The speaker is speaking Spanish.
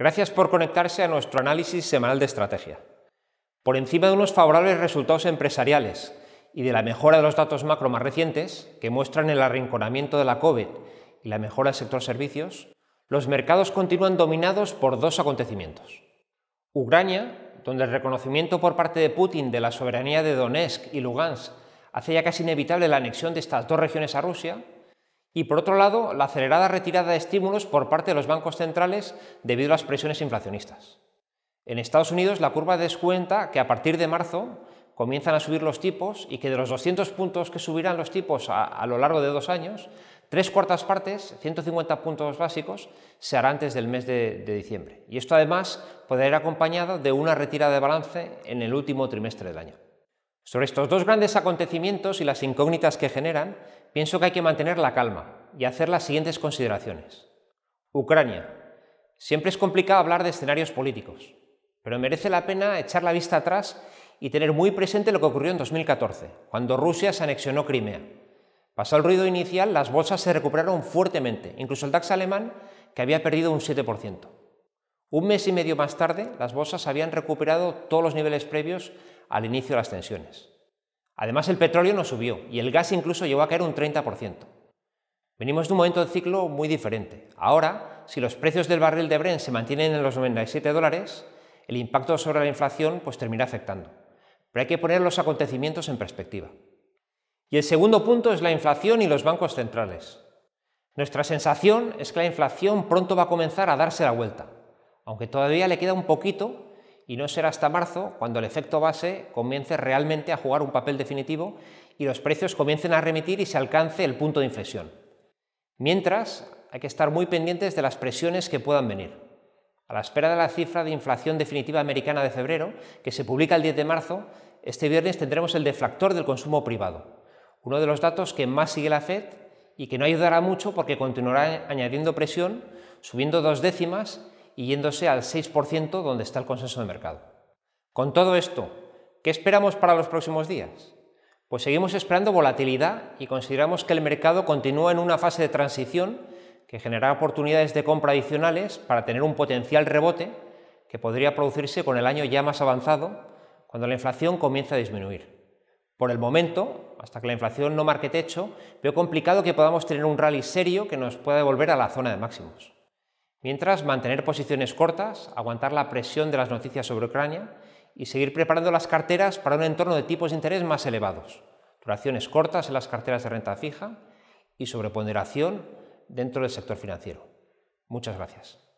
Gracias por conectarse a nuestro análisis semanal de estrategia. Por encima de unos favorables resultados empresariales y de la mejora de los datos macro más recientes, que muestran el arrinconamiento de la COVID y la mejora del sector servicios, los mercados continúan dominados por dos acontecimientos. Ucrania, donde el reconocimiento por parte de Putin de la soberanía de Donetsk y Lugansk hace ya casi inevitable la anexión de estas dos regiones a Rusia, y por otro lado, la acelerada retirada de estímulos por parte de los bancos centrales debido a las presiones inflacionistas. En Estados Unidos, la curva descuenta que a partir de marzo comienzan a subir los tipos y que de los 200 puntos que subirán los tipos a, lo largo de dos años, tres cuartas partes, 150 puntos básicos, se harán antes del mes de, de diciembre. Y esto además podrá ir acompañado de una retirada de balance en el último trimestre del año. Sobre estos dos grandes acontecimientos y las incógnitas que generan, pienso que hay que mantener la calma y hacer las siguientes consideraciones. Ucrania. Siempre es complicado hablar de escenarios políticos, pero merece la pena echar la vista atrás y tener muy presente lo que ocurrió en 2014, cuando Rusia se anexionó Crimea. Pasó el ruido inicial, las bolsas se recuperaron fuertemente, incluso el DAX alemán, que había perdido un 7%. Un mes y medio más tarde, las bolsas habían recuperado todos los niveles previos al inicio de las tensiones. Además, el petróleo no subió y el gas incluso llegó a caer un 30%. Venimos de un momento de ciclo muy diferente. Ahora, si los precios del barril de Brent se mantienen en los 97 dólares, el impacto sobre la inflación pues termina afectando. Pero hay que poner los acontecimientos en perspectiva. Y el segundo punto es la inflación y los bancos centrales. Nuestra sensación es que la inflación pronto va a comenzar a darse la vuelta, aunque todavía le queda un poquito y no será hasta marzo cuando el efecto base comience realmente a jugar un papel definitivo y los precios comiencen a remitir y se alcance el punto de inflexión. Mientras, hay que estar muy pendientes de las presiones que puedan venir. A la espera de la cifra de inflación definitiva americana de febrero, que se publica el 10 de marzo, este viernes tendremos el deflactor del consumo privado, uno de los datos que más sigue la Fed y que no ayudará mucho porque continuará añadiendo presión, subiendo dos décimas y yéndose al 6% donde está el consenso de mercado. Con todo esto, ¿qué esperamos para los próximos días? Pues seguimos esperando volatilidad y consideramos que el mercado continúa en una fase de transición que generará oportunidades de compra adicionales para tener un potencial rebote que podría producirse con el año ya más avanzado, cuando la inflación comienza a disminuir. Por el momento, hasta que la inflación no marque techo, veo complicado que podamos tener un rally serio que nos pueda devolver a la zona de máximos. Mientras, mantener posiciones cortas, aguantar la presión de las noticias sobre Ucrania y seguir preparando las carteras para un entorno de tipos de interés más elevados, duraciones cortas en las carteras de renta fija y sobreponderación dentro del sector financiero. Muchas gracias.